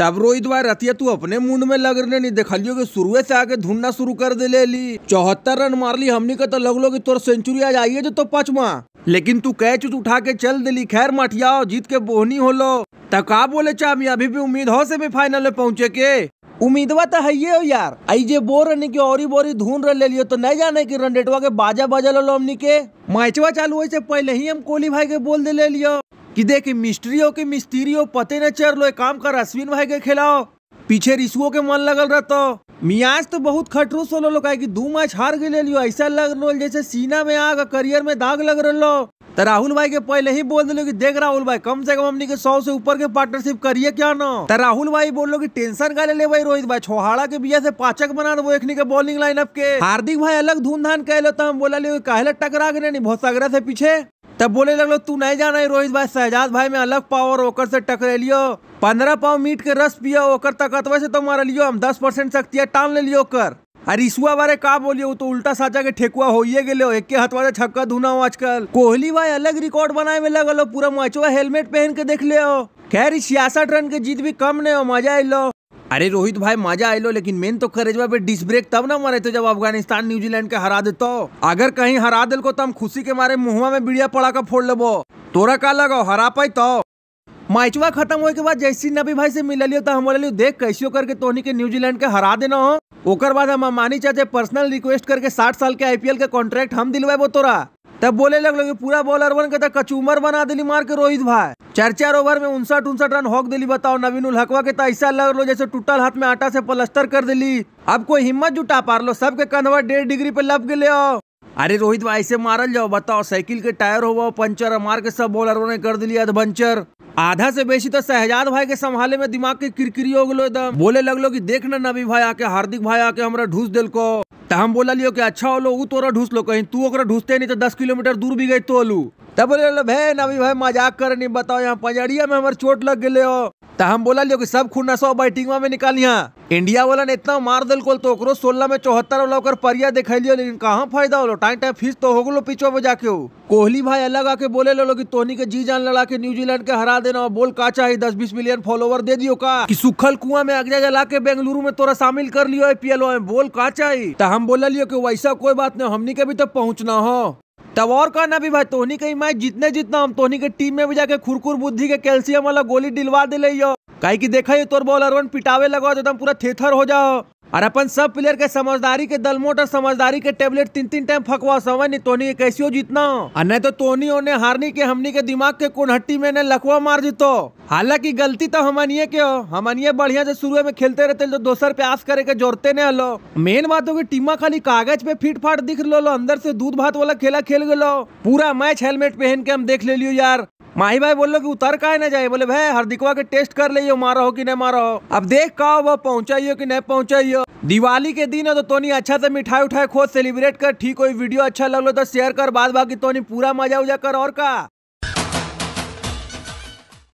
तब रोहित भाई रतिया तू अपने मुंड में लग रहे नहीं लियो की शुरुए से आके ढूंढना शुरू कर दे ले ली चौहत्तर रन मार ली हमने का तो लो की तोर सेंचुरी आज आइए जो तो पचमा लेकिन तू कैच उठा के चल दिली खैर मठियाओ जीत के बोहनी होलो तो का बोले चामी अभी भी उम्मीद हो से भी फाइनल में पहुंचे के उम्मीदवा तो है ये हो यार आई जे बोर रनी के औरी बोरी धुन रन ले लियो तो नहीं जाने की रन के बाजा लो हमनी के मैचवा चालू हो से पहले ही हम कोहली भाई के बोल दे ले लियो कि देख मिस्ट्रियों के मिस्त्रियों पते न चर लो काम कर अश्विन भाई के खिलाओ पीछे रिसुओं के मन लगल रहता मियाज तो बहुत खटरूस हो लो कि दो मैच हार गए लियो ऐसा लग रो जैसे सीना में आग करियर में दाग लग रहा तो राहुल भाई के पहले ही बोल दिलो कि देख राहुल भाई कम से कम हमने के सौ से ऊपर के पार्टनरशिप करिए क्या ना तो राहुल भाई लो कि टेंशन का ले ले भाई रोहित भाई छोहाड़ा के बिया से पाचक बना दो एक के बॉलिंग लाइनअप के हार्दिक भाई अलग धूमधान कह लो तो हम बोला लियो काहले टकरा के नहीं भोसागरा से पीछे तब बोले लगलो तू नहीं जाना रोहित भाई शहजाद भाई में अलग पावर ओकर से टकरे लियो पंद्रह पाव मीट के रस पियो ओकर ताकतवे से तो मार लियो हम दस परसेंट शक्तियाँ टान ले लियो कर अरे ईसुआ बारे का बोलियो तो उल्टा साचा के ठेकुआ हो गेले एक हथवा से छक्का धुना हो आजकल कोहली भाई अलग रिकॉर्ड बनाए में लगल हो पूरा मचुआ हेलमेट पहन के देख ले हो खैर छियासठ रन के जीत भी कम नहीं हो मजा अलो अरे रोहित भाई मजा आयो लेकिन मेन तो करेजवा पे डिस ब्रेक तब ना मारे तो जब अफगानिस्तान न्यूजीलैंड के हरा दे तो अगर कहीं हरा दिल को तम तो खुशी के मारे मुहुआ में बिड़िया पड़ा का फोड़ लेबो तोरा का लगाओ हरा पाई तो मैचवा खत्म हो के बाद जैसे नबी भाई से लियो तो हम बोलियो देख कैसे करके तोनी के न्यूजीलैंड के हरा देना हो ओकर बाद हम अमानी चाचे पर्सनल रिक्वेस्ट करके साठ साल के आईपीएल के कॉन्ट्रैक्ट हम दिलवाए तोरा तब बोले लग लगे पूरा बॉलर बन के कचूमर बना दिली मार के रोहित भाई चार चार ओवर में उनसठ उनसठ रन होक दिली बताओ नवीन उल हकवा के ऐसा लग लो जैसे टूटल हाथ में आटा से प्लस्टर कर दिली अब कोई हिम्मत जुटा पार लो सबके कंधवा डेढ़ डिग्री पे लप गए अरे रोहित भाई ऐसे मारल जाओ बताओ साइकिल के टायर हो पंचर मार के सब बॉलर ने कर दिली अधर आधा से बेसी तो सहजाद भाई के संभाले में दिमाग के किरकिरी हो गलो एकदम बोले लगलो कि ना नवी भाई आके हार्दिक भाई आके हमारा ढूस दिल को तो हम बोला लियो कि अच्छा होलो तोरा ढूस लो कहीं तू ओकरा ढूसते नहीं तो दस किलोमीटर दूर भी गए तो अलू तब बोले नवी भाई मजाक कर नहीं बताओ यहाँ पंजड़िया में हमारे चोट लग गए हो तो हम बोला लियो कि सब खून सौ बैटिंग में निकालिया इंडिया वाला ने इतना मार दिल को तो करो सोलह में चौहत्तर वाला होकर परिया दिखाई लियो लेकिन कहाँ फायदा होलो टाइम टाइम फीस तो हो गलो पीछे में जाके हो कोहली भाई अलग आके बोले लो कि तोनी के जी जान लड़ा के न्यूजीलैंड के हरा देना और बोल का चाहिए दस बीस मिलियन फॉलोवर दे दियो का कि सुखल कुआ में अगजा जला के बेंगलुरु में तोरा शामिल कर लियो आई में बोल का चाहिए तो हम बोला लियो की वैसा कोई बात नहीं हमने के भी तो पहुँचना हो तब और कहना भी भाई तोहनी के मैच जितने जितना हम तोहनी के टीम में भी जाके खुरखुर बुद्धि के कैल्सियम वाला गोली दिलवा दिले कहे की देखा ये तोर वन पिटावे लगा एकदम तो पूरा थेथर हो जाओ और अपन सब प्लेयर के समझदारी के दलमोट और समझदारी के टेबलेट तीन तीन टाइम फकवा समझ नहीं तोनी हो जीतना और नहीं तो तोनी ओने हारनी के हमनी के दिमाग के हट्टी में लकवा मार जीतो हालांकि गलती तो हमनिए के हो हमनिए बढ़िया से शुरू में खेलते रहते जो तो दोसर पे आस करे के जोड़ते नहीं हलो मेन बात हो तो गई टीमा खाली कागज पे फिट फाट दिख लो, लो अंदर से दूध भात वाला खेला खेल गलो पूरा मैच हेलमेट पहन के हम देख ले लियो यार माही भाई बोल लो कि उतर का ना जाए बोले भाई हरदिकवा के टेस्ट कर लियो मारा हो कि नहीं मारा हो अब देख का वो पहुंचाइयो कि नहीं पहुंचाइयो दिवाली के दिन है तो तोनी अच्छा से मिठाई उठाई खोद सेलिब्रेट कर ठीक कोई वीडियो अच्छा लग लो तो शेयर कर बाद बाकी तोनी पूरा मजा उजा कर और का